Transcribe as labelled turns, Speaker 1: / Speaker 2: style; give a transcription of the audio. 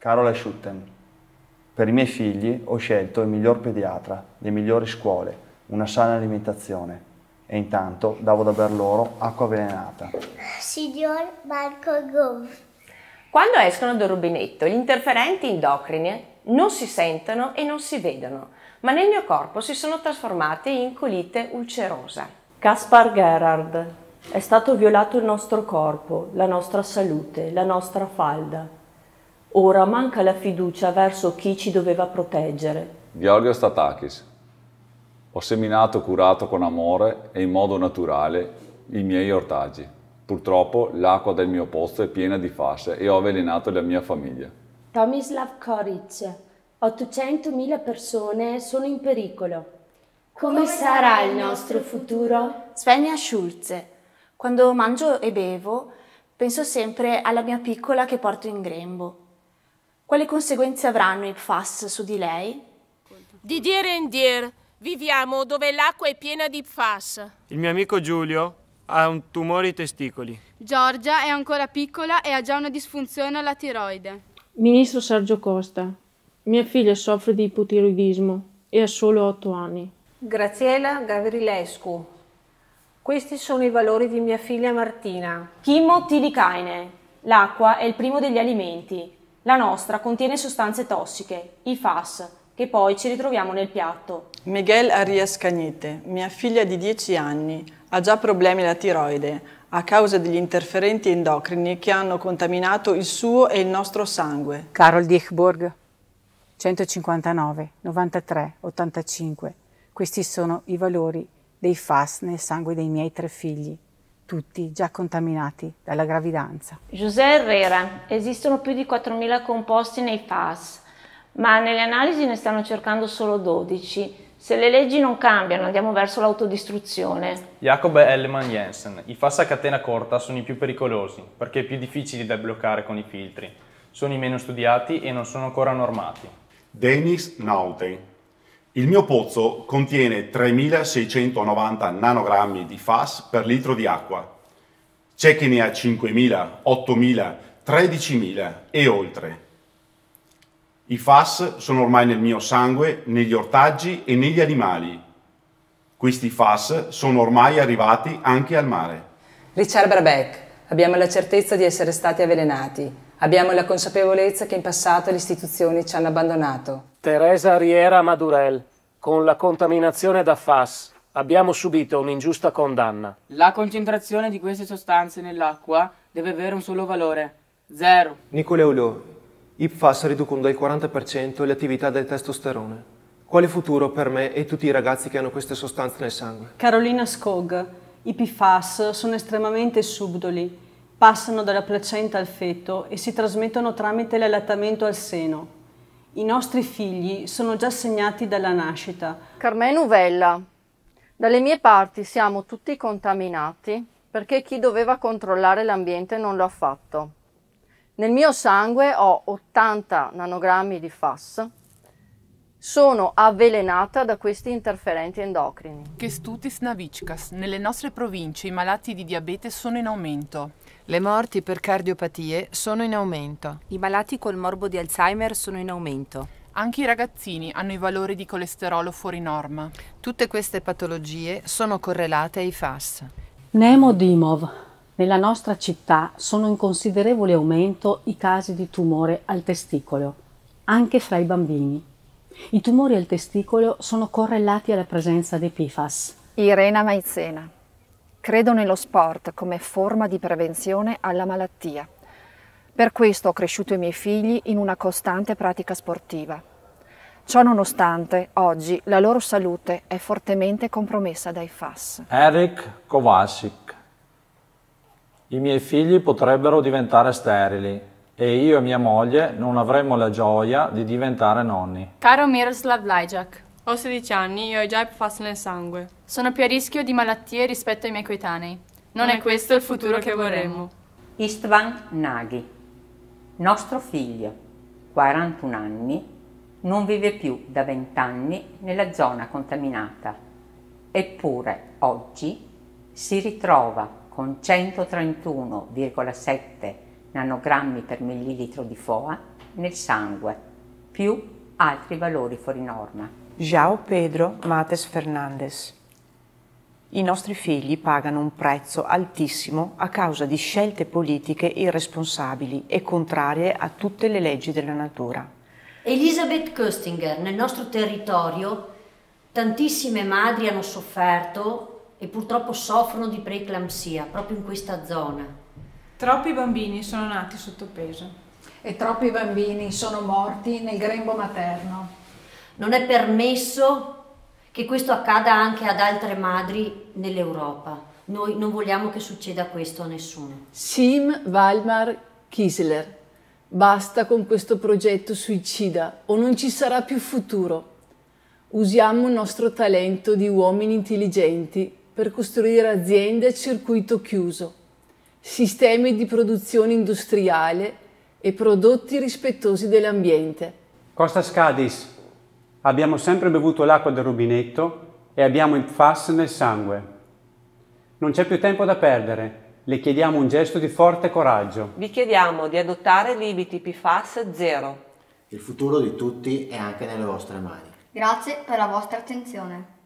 Speaker 1: Carola Schutten. Per i miei figli ho scelto il miglior pediatra, le migliori scuole, una sana alimentazione e intanto davo da bere loro acqua avvelenata. Signor Marco Gov. Quando escono dal rubinetto, gli interferenti endocrini non si sentono e non si vedono, ma nel mio corpo si sono trasformati in colite ulcerosa. Caspar Gerhard. È stato violato il nostro corpo, la nostra salute, la nostra falda. Ora manca la fiducia verso chi ci doveva proteggere. Giorgio Statakis. Ho seminato e curato con amore e in modo naturale i miei ortaggi. Purtroppo l'acqua del mio posto è piena di fasse e ho avvelenato la mia famiglia. Tomislav Koric. 800.000 persone sono in pericolo. Come, Come sarà il nostro futuro? Svenja Schulze. Quando mangio e bevo, penso sempre alla mia piccola che porto in grembo. Quali conseguenze avranno i PFAS su di lei? Di dire in dire, viviamo dove l'acqua è piena di PFAS. Il mio amico Giulio ha un tumore ai testicoli. Giorgia è ancora piccola e ha già una disfunzione alla tiroide. Ministro Sergio Costa, mia figlia soffre di ipotiroidismo e ha solo 8 anni. Graziella Gavrilescu. Questi sono i valori di mia figlia Martina. Kimmo Tilikaine, L'acqua è il primo degli alimenti la nostra contiene sostanze tossiche, i FAS, che poi ci ritroviamo nel piatto. Miguel Arias Cagnete, mia figlia di 10 anni, ha già problemi alla tiroide a causa degli interferenti endocrini che hanno contaminato il suo e il nostro sangue. Carol Dichburg, 159, 93, 85. Questi sono i valori dei FAS nel sangue dei miei tre figli tutti già contaminati dalla gravidanza. José Herrera, esistono più di 4.000 composti nei FAS, ma nelle analisi ne stanno cercando solo 12. Se le leggi non cambiano andiamo verso l'autodistruzione. Jacob Elleman Jensen, i FAS a catena corta sono i più pericolosi perché più difficili da bloccare con i filtri, sono i meno studiati e non sono ancora normati. Dennis Nauten, il mio pozzo contiene 3.690 nanogrammi di FAS per litro di acqua. C'è chi ne ha 5.000, 8.000, 13.000 e oltre. I FAS sono ormai nel mio sangue, negli ortaggi e negli animali. Questi FAS sono ormai arrivati anche al mare. Richard Brabeck, abbiamo la certezza di essere stati avvelenati. Abbiamo la consapevolezza che in passato le istituzioni ci hanno abbandonato. Teresa Riera Madurel, con la contaminazione da FAS abbiamo subito un'ingiusta condanna. La concentrazione di queste sostanze nell'acqua deve avere un solo valore, zero. Nicoleolo, IPFAS riducono del 40% le attività del testosterone. Quale futuro per me e tutti i ragazzi che hanno queste sostanze nel sangue? Carolina Skog, i PFAS sono estremamente subdoli passano dalla placenta al feto e si trasmettono tramite l'allattamento al seno. I nostri figli sono già segnati dalla nascita. Carmen Uvella, dalle mie parti siamo tutti contaminati perché chi doveva controllare l'ambiente non lo ha fatto. Nel mio sangue ho 80 nanogrammi di FAS sono avvelenata da questi interferenti endocrini. Chestutis navickas, nelle nostre province i malati di diabete sono in aumento. Le morti per cardiopatie sono in aumento. I malati col morbo di Alzheimer sono in aumento. Anche i ragazzini hanno i valori di colesterolo fuori norma. Tutte queste patologie sono correlate ai FAS. Nemo Dimov, nella nostra città sono in considerevole aumento i casi di tumore al testicolo, anche fra i bambini. I tumori al testicolo sono correlati alla presenza di PFAS. Irena Maizena. Credo nello sport come forma di prevenzione alla malattia. Per questo ho cresciuto i miei figli in una costante pratica sportiva. Ciò nonostante, oggi la loro salute è fortemente compromessa dai FAS. Eric Kovacic. I miei figli potrebbero diventare sterili e io e mia moglie non avremmo la gioia di diventare nonni. Caro Miroslav Lajak, ho 16 anni e ho già PFAS nel sangue. Sono più a rischio di malattie rispetto ai miei coetanei. Non, non è questo il futuro che vorremmo. Istvan Naghi, nostro figlio, 41 anni, non vive più da 20 anni nella zona contaminata, eppure oggi si ritrova con 131,7 nanogrammi per millilitro di foa nel sangue, più altri valori fuori norma. João Pedro Mates Fernandez. i nostri figli pagano un prezzo altissimo a causa di scelte politiche irresponsabili e contrarie a tutte le leggi della natura.
Speaker 2: Elisabeth
Speaker 1: Köstinger, nel nostro territorio tantissime madri hanno sofferto e purtroppo soffrono di preeclampsia proprio in questa zona. Troppi bambini sono nati sottopeso. E troppi bambini sono morti nel grembo materno. Non è permesso che questo accada anche ad altre madri nell'Europa. Noi non vogliamo che succeda questo a nessuno. Sim Valmar Kisler. Basta con questo progetto suicida o non ci sarà più futuro. Usiamo il nostro talento di uomini intelligenti per costruire aziende a circuito chiuso sistemi di produzione industriale e prodotti rispettosi dell'ambiente. Costa Scadis, abbiamo sempre bevuto l'acqua del rubinetto e abbiamo il FAS nel sangue. Non c'è più tempo da perdere, le chiediamo un gesto di forte coraggio. Vi chiediamo di adottare limiti PFAS zero. Il futuro di tutti è anche nelle vostre mani. Grazie per la vostra attenzione.